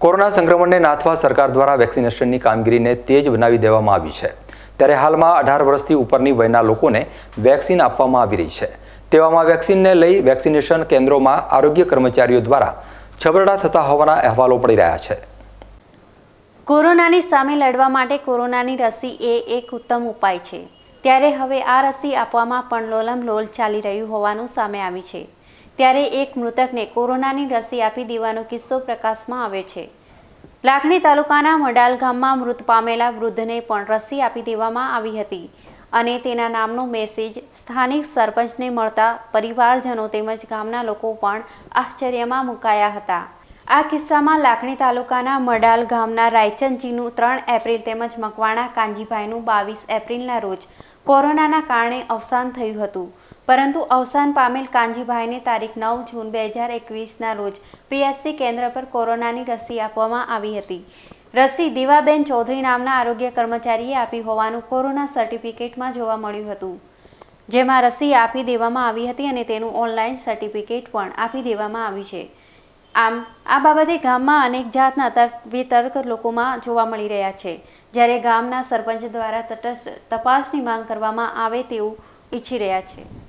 corona સંક્રમણને નાથવા સરકાર દ્વારા વેક્સિનેશનની કામગીરીને તેજ બનાવી દેવામાં આવી છે ત્યારે હાલમાં અઢાર વર્ષથી ઉપરની વયના લોકોને વેક્સિન આપવામાં આવી રહી છે તેવામાં વેક્સિનને લઈ વેક્સિનેશન કેન્દ્રોમાં આરોગ્ય કર્મચારીઓ દ્વારા છબરડા થતા હોવાના અહેવાલો પડી રહ્યા છે કોરોનાની સામે લડવા માટે કોરોનાની રસી એ એક ઉત્તમ ઉપાય છે ત્યારે હવે આ રસી આપવામાં પણ લોલમ લોલ ચાલી રહ્યું હોવાનું સામે આવ્યું છે ત્યારે એક મૃતકને કોરોનાની રસી આપી દેવાનો કિસ્સો પ્રકાશમાં આવે છે લાખણી તાલુકાના મડાલ ગામમાં મૃત પામેલા વૃદ્ધને પણ રસી આપી દેવામાં આવી હતી અને તેના નામનો મેસેજ સ્થાનિક સરપંચને મળતા પરિવારજનો તેમજ ગામના લોકો પણ આશ્ચર્યમાં મુકાયા હતા આ કિસ્સામાં લાખણી તાલુકાના મડાલ ગામના રાયચંદજીનું ત્રણ એપ્રિલ તેમજ મકવાણા કાંજીભાઈનું બાવીસ એપ્રિલના રોજ કોરોનાના કારણે અવસાન થયું હતું પરંતુ અવસાન પામેલ કાનજીભાઈને તારીખ નવ જૂન બે હજાર એકવીસના રોજ પીએસસી કેન્દ્ર પર કોરોનાની રસી આપવામાં આવી હતી રસી દીવાબેન ચૌધરી નામના આરોગ્ય કર્મચારીએ આપી હોવાનું કોરોના સર્ટિફિકેટમાં જોવા મળ્યું હતું જેમાં રસી આપી દેવામાં આવી હતી અને તેનું ઓનલાઈન સર્ટિફિકેટ પણ આપી દેવામાં આવ્યું છે આમ આ બાબતે ગામમાં અનેક જાતના તર્ક વિતર્ક લોકોમાં જોવા મળી રહ્યા છે જ્યારે ગામના સરપંચ દ્વારા તટસ્થ તપાસની માંગ કરવામાં આવે તેવું ઈચ્છી રહ્યા છે